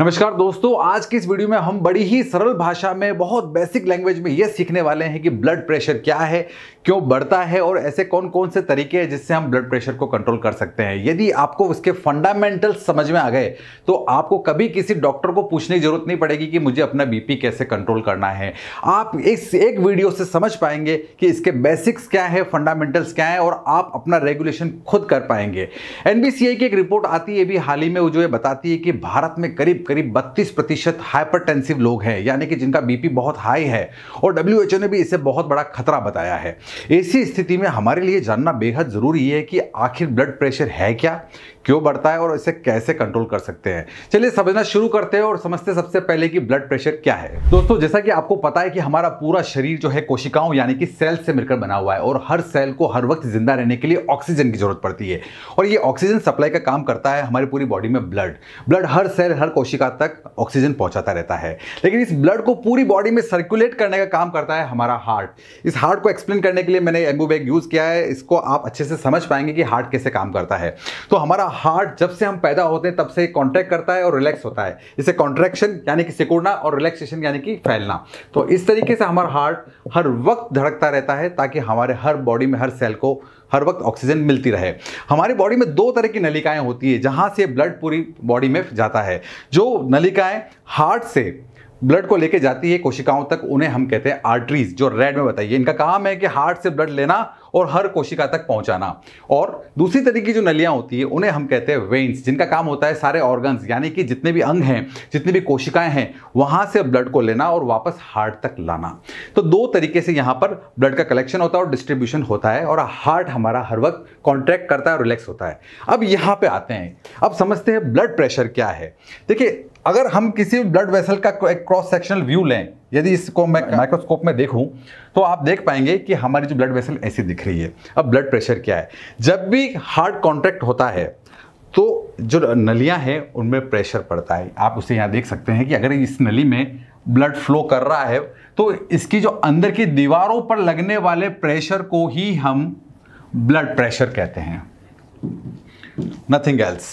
नमस्कार दोस्तों आज की इस वीडियो में हम बड़ी ही सरल भाषा में बहुत बेसिक लैंग्वेज में ये सीखने वाले हैं कि ब्लड प्रेशर क्या है क्यों बढ़ता है और ऐसे कौन कौन से तरीके हैं जिससे हम ब्लड प्रेशर को कंट्रोल कर सकते हैं यदि आपको उसके फंडामेंटल समझ में आ गए तो आपको कभी किसी डॉक्टर को पूछने की जरूरत नहीं पड़ेगी कि मुझे अपना बी कैसे कंट्रोल करना है आप इस एक वीडियो से समझ पाएंगे कि इसके बेसिक्स क्या है फंडामेंटल्स क्या है और आप अपना रेगुलेशन खुद कर पाएंगे एन की एक रिपोर्ट आती है भी हाल ही में वो जो ये बताती है कि भारत में करीब करीब 32 प्रतिशत हाइपरटेंसिव लोग हैं यानी कि जिनका बीपी बहुत हाई है और डब्ल्यू ने भी इसे बहुत बड़ा खतरा बताया है ऐसी स्थिति में हमारे लिए जानना बेहद ज़रूरी है कि आखिर ब्लड प्रेशर है क्या क्यों बढ़ता है और इसे कैसे कंट्रोल कर सकते हैं चलिए समझना शुरू करते हैं और समझते सबसे पहले कि ब्लड प्रेशर क्या है दोस्तों जैसा कि आपको पता है कि हमारा पूरा शरीर जो है कोशिकाओं यानी कि सेल से मिलकर बना हुआ है और हर सेल को हर वक्त जिंदा रहने के लिए ऑक्सीजन की जरूरत पड़ती है और ये ऑक्सीजन सप्लाई का काम करता है हमारी पूरी बॉडी में ब्लड ब्लड हर सेल हर कोशिका कोशिका तक ऑक्सीजन पहुंचाता रहता है लेकिन इस ब्लड को पूरी बॉडी में सर्कुलेट करने का काम करता है हमारा हार्ट इस हार्ट को एक्सप्लेन करने के लिए मैंने एम्बू बैग यूज़ किया है इसको आप अच्छे से समझ पाएंगे कि हार्ट कैसे काम करता है तो हमारा हार्ट जब से हम पैदा होते हैं तब से कॉन्ट्रैक्ट करता है और रिलैक्स होता है इसे कॉन्ट्रैक्शन यानी कि सिकुड़ना और रिलैक्सेशन यानी कि फैलना तो इस तरीके से हमारा हार्ट हर वक्त धड़कता रहता है ताकि हमारे हर बॉडी में हर सेल को हर वक्त ऑक्सीजन मिलती रहे हमारी बॉडी में दो तरह की नलिकाएं होती है जहां से ब्लड पूरी बॉडी में जाता है जो नलिकाएं हार्ट से ब्लड को लेके जाती है कोशिकाओं तक उन्हें हम कहते हैं आर्टरीज जो रेड में बताइए इनका काम है कि हार्ट से ब्लड लेना और हर कोशिका तक पहुंचाना और दूसरी तरह की जो नलियां होती है उन्हें हम कहते हैं वेन्स जिनका काम होता है सारे ऑर्गन्स यानी कि जितने भी अंग हैं जितनी भी कोशिकाएं हैं वहां से ब्लड को लेना और वापस हार्ट तक लाना तो दो तरीके से यहां पर ब्लड का कलेक्शन होता है और डिस्ट्रीब्यूशन होता है और हार्ट हमारा हर वक्त कॉन्ट्रैक्ट करता है और रिलैक्स होता है अब यहां पर आते हैं अब समझते हैं ब्लड प्रेशर क्या है देखिए अगर हम किसी ब्लड वेसल का एक क्रॉस सेक्शनल व्यू लें यदि इसको मैं माइक्रोस्कोप में देखूं तो आप देख पाएंगे कि हमारी जो ब्लड वेसल ऐसी दिख रही है अब ब्लड प्रेशर क्या है जब भी हार्ट कॉन्ट्रैक्ट होता है तो जो नलियां हैं उनमें प्रेशर पड़ता है आप उसे यहाँ देख सकते हैं कि अगर इस नली में ब्लड फ्लो कर रहा है तो इसकी जो अंदर की दीवारों पर लगने वाले प्रेशर को ही हम ब्लड प्रेशर कहते हैं नथिंग एल्स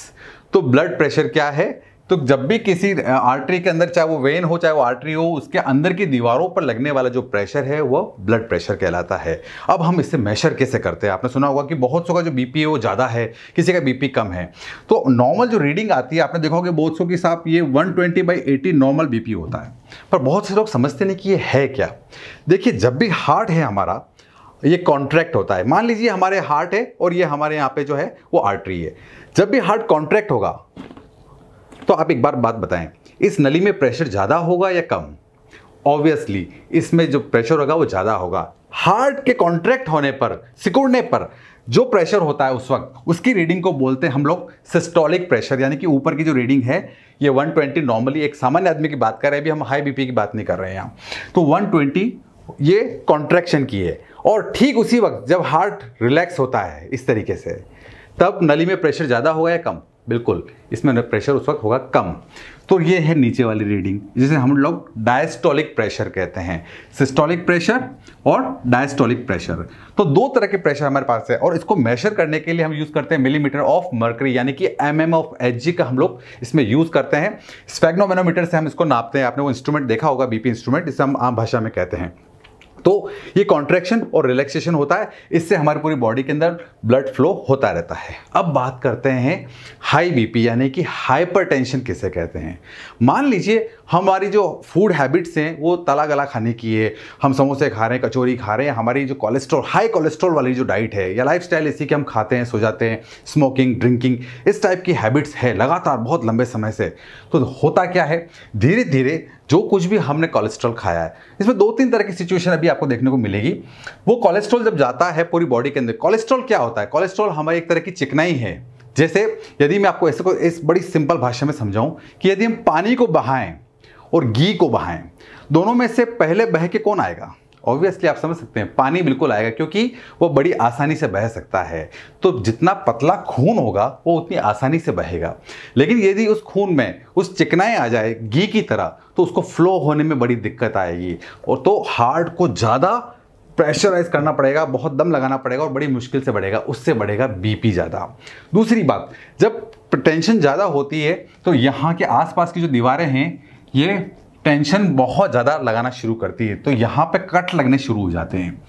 तो ब्लड प्रेशर क्या है तो जब भी किसी आर्टरी के अंदर चाहे वो वेन हो चाहे वो आर्टरी हो उसके अंदर की दीवारों पर लगने वाला जो प्रेशर है वो ब्लड प्रेशर कहलाता है अब हम इसे मेशर कैसे करते हैं आपने सुना होगा कि बहुत सौ का जो बीपी है वो ज़्यादा है किसी का बीपी कम है तो नॉर्मल जो रीडिंग आती है आपने देखा होगा बहुत सौ के साहब ये one twenty by eighty normal बी होता है पर बहुत से लोग समझते नहीं कि ये है क्या देखिए जब भी हार्ट है हमारा ये कॉन्ट्रैक्ट होता है मान लीजिए हमारे हार्ट है और ये हमारे यहाँ पे जो है वो आर्टरी है जब भी हार्ट कॉन्ट्रैक्ट होगा तो आप एक बार बात बताएं इस नली में प्रेशर ज़्यादा होगा या कम ऑब्वियसली इसमें जो प्रेशर होगा वो ज़्यादा होगा हार्ट के कॉन्ट्रैक्ट होने पर सिकुड़ने पर जो प्रेशर होता है उस वक्त उसकी रीडिंग को बोलते हैं हम लोग सिस्टोलिक प्रेशर यानी कि ऊपर की जो रीडिंग है ये 120 नॉर्मली एक सामान्य आदमी की बात कर रहे हैं अभी हम हाई बीपी की बात नहीं कर रहे हैं यहाँ तो 120 ये कॉन्ट्रैक्शन की है और ठीक उसी वक्त जब हार्ट रिलैक्स होता है इस तरीके से तब नली में प्रेशर ज़्यादा होगा या कम बिल्कुल इसमें प्रेशर उस वक्त होगा कम तो ये है नीचे वाली रीडिंग जिसे हम लोग डायस्टोलिक प्रेशर कहते हैं सिस्टोलिक प्रेशर और डायस्टोलिक प्रेशर तो दो तरह के प्रेशर हमारे पास है और इसको मेजर करने के लिए हम यूज़ करते हैं मिलीमीटर ऑफ मर्करी यानी कि M M of H G का हम लोग इसमें यूज़ करते हैं स्पेग्नोमेनोमीटर से हम इसको नापते हैं आपने वो इंस्ट्रूमेंट देखा होगा बीपी इंस्ट्रूमेंट जिसे हम आम भाषा में कहते हैं तो ये कॉन्ट्रैक्शन और रिलैक्सेशन होता है इससे हमारी पूरी बॉडी के अंदर ब्लड फ्लो होता रहता है अब बात करते हैं हाई बीपी यानी कि हाइपरटेंशन किसे कहते हैं मान लीजिए हमारी जो फूड हैबिट्स हैं वो तला गला खाने की है हम समोसे खा रहे हैं कचोरी खा रहे हैं हमारी जो कोलेस्ट्रॉल हाई कोलेस्ट्रॉल वाली जो डाइट है या लाइफ स्टाइल इसी के हम खाते हैं सो जाते हैं स्मोकिंग ड्रिंकिंग इस टाइप की हैबिट्स है लगातार बहुत लंबे समय से तो होता क्या है धीरे धीरे जो कुछ भी हमने कोलेस्ट्रॉल खाया है इसमें दो तीन तरह की सिचुएशन अभी आपको देखने को मिलेगी वो कोलेस्ट्रॉल जब जाता है पूरी बॉडी के अंदर कोलेस्ट्रॉल क्या होता है कोलेस्ट्रॉल हमारी एक तरह की चिकनाई है जैसे यदि मैं आपको ऐसे को इस बड़ी सिंपल भाषा में समझाऊं कि यदि हम पानी को बहाएं और घी को बहाएं दोनों में से पहले बह के कौन आएगा ऑब्वियसली आप समझ सकते हैं पानी बिल्कुल आएगा क्योंकि वो बड़ी आसानी से बह सकता है तो जितना पतला खून होगा वो उतनी आसानी से बहेगा लेकिन यदि उस खून में उस चिकनाई आ जाए घी की तरह तो उसको फ्लो होने में बड़ी दिक्कत आएगी और तो हार्ट को ज़्यादा प्रेशराइज करना पड़ेगा बहुत दम लगाना पड़ेगा और बड़ी मुश्किल से बढ़ेगा उससे बढ़ेगा बीपी ज़्यादा दूसरी बात जब टेंशन ज़्यादा होती है तो यहाँ के आसपास की जो दीवारें हैं ये टेंशन बहुत ज़्यादा लगाना शुरू करती है तो यहाँ पे कट लगने शुरू हो जाते हैं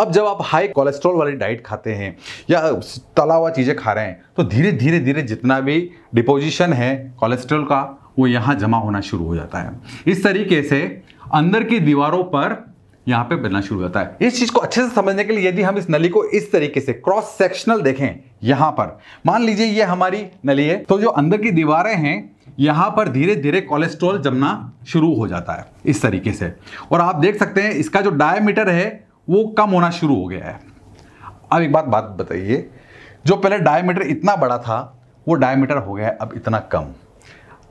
अब जब आप हाई कोलेस्ट्रॉल वाली डाइट खाते हैं या तला हुआ चीज़ें खा रहे हैं तो धीरे धीरे धीरे जितना भी डिपोजिशन है कोलेस्ट्रॉल का वो यहाँ जमा होना शुरू हो जाता है इस तरीके से अंदर की दीवारों पर यहाँ पे बनना शुरू होता है इस चीज़ को अच्छे से समझने के लिए यदि हम इस नली को इस तरीके से क्रॉस सेक्शनल देखें यहां पर मान लीजिए ये हमारी नली है तो जो अंदर की दीवारें हैं यहां पर धीरे धीरे कोलेस्ट्रॉल जमना शुरू हो जाता है इस तरीके से और आप देख सकते हैं इसका जो डायमीटर है वो कम होना शुरू हो गया है अब एक बात बात बताइए जो पहले डायमीटर इतना बड़ा था वो डायमीटर हो गया है अब इतना कम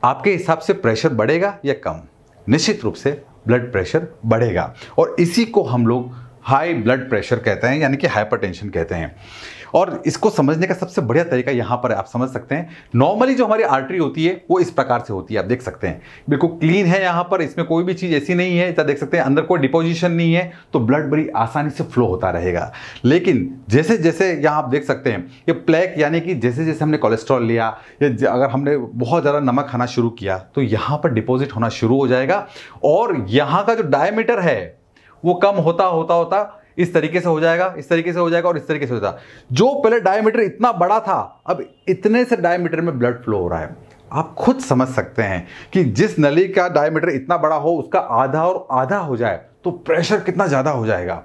आपके हिसाब से प्रेशर बढ़ेगा या कम निश्चित रूप से ब्लड प्रेशर बढ़ेगा और इसी को हम लोग हाई ब्लड प्रेशर कहते हैं यानी कि हाइपरटेंशन कहते हैं और इसको समझने का सबसे बढ़िया तरीका यहाँ पर आप समझ सकते हैं नॉर्मली जो हमारी आर्टरी होती है वो इस प्रकार से होती है आप देख सकते हैं बिल्कुल क्लीन है यहाँ पर इसमें कोई भी चीज़ ऐसी नहीं है देख सकते हैं अंदर कोई डिपोजिशन नहीं है तो ब्लड बड़ी आसानी से फ्लो होता रहेगा लेकिन जैसे जैसे यहाँ आप देख सकते हैं ये प्लेक यानी कि जैसे जैसे हमने कोलेस्ट्रॉल लिया या अगर हमने बहुत ज़्यादा नमक खाना शुरू किया तो यहाँ पर डिपोजिट होना शुरू हो जाएगा और यहाँ का जो डायमीटर है वो कम होता होता होता इस तरीके से हो जाएगा इस तरीके से हो जाएगा और इस तरीके से हो जाएगा जो पहले डायमीटर इतना बड़ा था अब इतने से डायमीटर में ब्लड फ्लो हो रहा है आप खुद समझ सकते हैं कि जिस नली का डायमीटर इतना बड़ा हो उसका आधा और आधा हो जाए तो प्रेशर कितना ज़्यादा हो जाएगा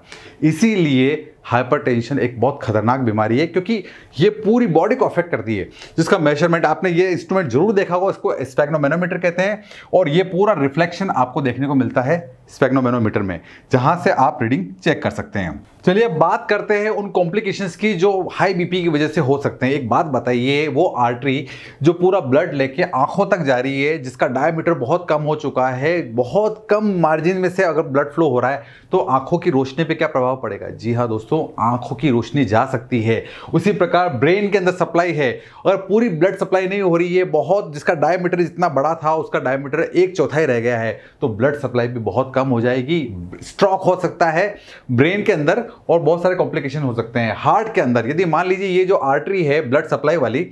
इसीलिए हाइपरटेंशन एक बहुत खतरनाक बीमारी है क्योंकि ये पूरी बॉडी को अफेक्ट करती है जिसका मेजरमेंट आपने ये इंस्ट्रूमेंट जरूर देखा होगा इसको स्पेग्नोमेनोमीटर कहते हैं और ये पूरा रिफ्लेक्शन आपको देखने को मिलता है स्पेग्नोमेनोमीटर में जहां से आप रीडिंग चेक कर सकते हैं चलिए अब बात करते हैं उन कॉम्प्लिकेशन की जो हाई बीपी की वजह से हो सकते हैं एक बात बताइए वो आर्टरी जो पूरा ब्लड लेके आंखों तक जा रही है जिसका डायमीटर बहुत कम हो चुका है बहुत कम मार्जिन में से अगर ब्लड फ्लो हो रहा है तो आंखों की रोशनी पर क्या प्रभाव पड़ेगा जी हाँ दोस्तों दोस्तों आंखों की रोशनी जा सकती है उसी प्रकार ब्रेन के अंदर सप्लाई है अगर पूरी ब्लड सप्लाई नहीं हो रही है बहुत जिसका डायमीटर जितना बड़ा था उसका डायमीटर एक चौथाई रह गया है तो ब्लड सप्लाई भी बहुत कम हो जाएगी स्ट्रोक हो सकता है ब्रेन के अंदर और बहुत सारे कॉम्प्लिकेशन हो सकते हैं हार्ट के अंदर यदि मान लीजिए ये जो आर्टरी है ब्लड सप्लाई वाली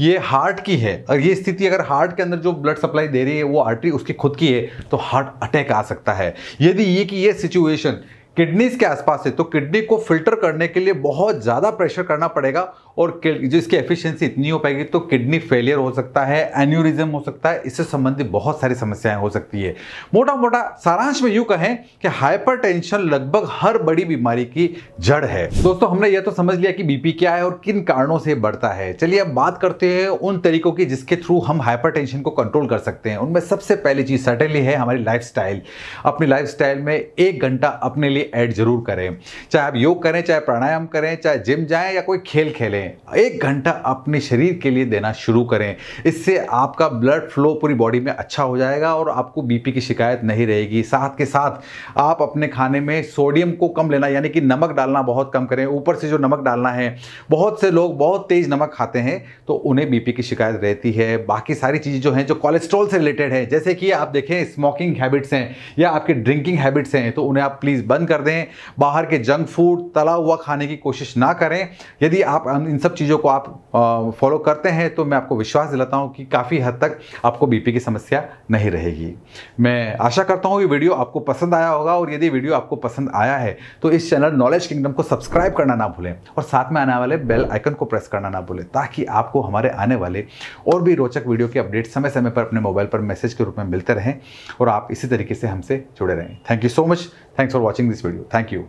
ये हार्ट की है और ये स्थिति अगर हार्ट के अंदर जो ब्लड सप्लाई दे रही है वो आर्टरी उसकी खुद की है तो हार्ट अटैक आ सकता है यदि ये कि ये सिचुएशन किडनीज के आसपास है तो किडनी को फिल्टर करने के लिए बहुत ज़्यादा प्रेशर करना पड़ेगा और जो इसकी एफिशिएंसी इतनी हो पाएगी तो किडनी फेलियर हो सकता है एन्यूरिज्म हो सकता है इससे संबंधित बहुत सारी समस्याएं हो सकती है मोटा मोटा सारांश में यूँ कहें कि हाइपर लगभग हर बड़ी बीमारी की जड़ है दोस्तों हमने यह तो समझ लिया कि बीपी क्या है और किन कारणों से बढ़ता है चलिए अब बात करते हैं उन तरीकों की जिसके थ्रू हम हाइपर को कंट्रोल कर सकते हैं उनमें सबसे पहली चीज़ सर्टेनली है हमारी लाइफ अपनी लाइफ में एक घंटा अपने लिए ऐड जरूर करें चाहे आप योग करें चाहे प्राणायाम करें चाहे जिम जाएं या कोई खेल खेलें एक घंटा अपने शरीर के लिए देना शुरू करें इससे आपका ब्लड फ्लो पूरी बॉडी में अच्छा हो जाएगा और आपको बीपी की शिकायत नहीं रहेगी साथ के साथ आप अपने खाने में सोडियम को कम लेना यानी कि नमक डालना बहुत कम करें ऊपर से जो नमक डालना है बहुत से लोग बहुत तेज़ नमक खाते हैं तो उन्हें बीपी की शिकायत रहती है बाकी सारी चीज़ें जो हैं जो कोलेस्ट्रॉल से रिलेटेड है जैसे कि आप देखें स्मोकिंग हैबिट्स हैं या आपके ड्रिंकिंग हैबिट्स हैं तो उन्हें आप प्लीज़ बंद कर दें बाहर के जंक फूड तला हुआ खाने की कोशिश ना करें यदि आप इन सब चीज़ों को आप फॉलो करते हैं तो मैं आपको विश्वास दिलाता हूँ कि काफ़ी हद तक आपको बीपी की समस्या नहीं रहेगी मैं आशा करता हूँ ये वीडियो आपको पसंद आया होगा और यदि वीडियो आपको पसंद आया है तो इस चैनल नॉलेज किंगडम को सब्सक्राइब करना ना भूलें और साथ में आने वाले बेल आइकन को प्रेस करना ना भूलें ताकि आपको हमारे आने वाले और भी रोचक वीडियो के अपडेट समय समय पर अपने मोबाइल पर मैसेज के रूप में मिलते रहें और आप इसी तरीके से हमसे जुड़े रहें thank you so much thanks for watching this video thank you